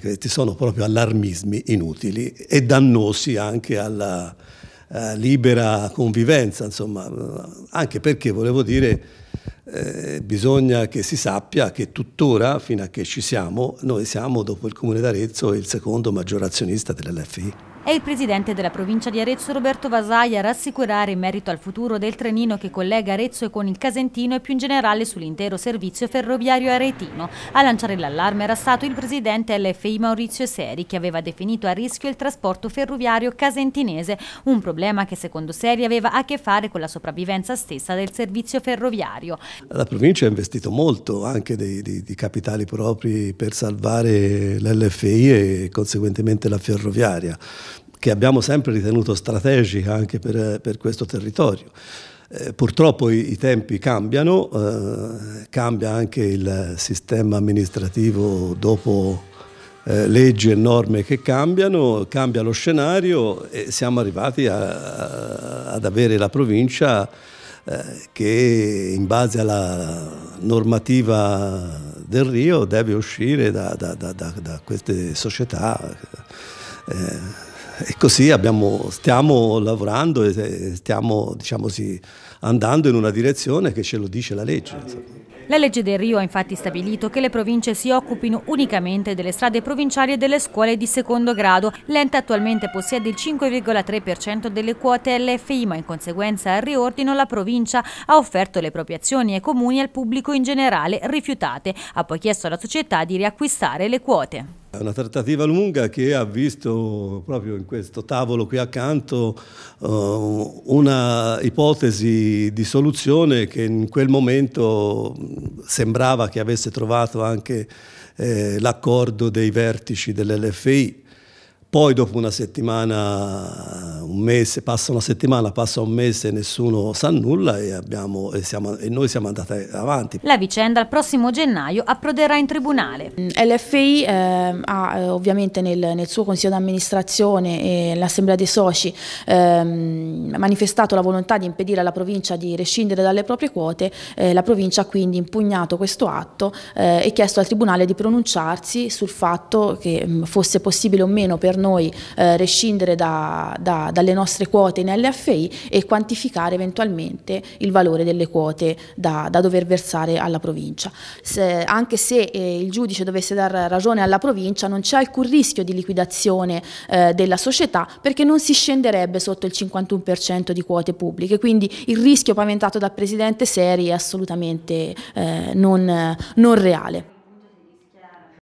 Questi sono proprio allarmismi inutili e dannosi anche alla eh, libera convivenza, insomma, anche perché volevo dire eh, bisogna che si sappia che tuttora, fino a che ci siamo, noi siamo, dopo il Comune d'Arezzo, il secondo maggior azionista dell'LFI. È il presidente della provincia di Arezzo Roberto Vasai a rassicurare in merito al futuro del trenino che collega Arezzo con il Casentino e più in generale sull'intero servizio ferroviario aretino. A lanciare l'allarme era stato il presidente LFI Maurizio Seri che aveva definito a rischio il trasporto ferroviario casentinese, un problema che secondo Seri aveva a che fare con la sopravvivenza stessa del servizio ferroviario. La provincia ha investito molto anche dei, dei, di capitali propri per salvare l'LFI e conseguentemente la ferroviaria, che abbiamo sempre ritenuto strategica anche per, per questo territorio. Eh, purtroppo i, i, tempi cambiano, eh, cambia anche il sistema amministrativo dopo eh, leggi e norme che cambiano, cambia lo scenario e siamo arrivati a, a, ad avere la provincia eh, che in base alla normativa del Rio deve uscire da, da, da, da queste società. Eh, e così abbiamo, stiamo lavorando e eh, stiamo diciamo sì, andando in una direzione che ce lo dice la legge. La legge del Rio ha infatti stabilito che le province si occupino unicamente delle strade provinciali e delle scuole di secondo grado. L'ente attualmente possiede il 5,3% delle quote LFI, ma in conseguenza al riordino la provincia ha offerto le proprie azioni ai comuni e al pubblico in generale rifiutate. Ha poi chiesto alla società di riacquistare le quote. È una trattativa lunga che ha visto proprio in questo tavolo qui accanto uh, una ipotesi di soluzione che in quel momento sembrava che avesse trovato anche eh, l'accordo dei vertici dell'LFI. Poi dopo una settimana un mese, passa una settimana, passa un mese, e nessuno sa nulla e, abbiamo, e, siamo, e noi siamo andati avanti. La vicenda il prossimo gennaio approderà in tribunale. Mm, LFI ehm, eh, ha ovviamente nel, nel suo consiglio d'amministrazione e l'assemblea dei soci eh, manifestato la volontà di impedire alla provincia di rescindere dalle proprie quote, eh, la provincia ha quindi impugnato questo atto eh, e chiesto al tribunale di pronunciarsi sul fatto che mm, fosse possibile o meno per noi eh, rescindere da, da, dalle alle nostre quote in LFI e quantificare eventualmente il valore delle quote da, da dover versare alla provincia. Se, anche se eh, il giudice dovesse dar ragione alla provincia non c'è alcun rischio di liquidazione eh, della società perché non si scenderebbe sotto il 51% di quote pubbliche, quindi il rischio paventato dal Presidente Seri è assolutamente eh, non, non reale.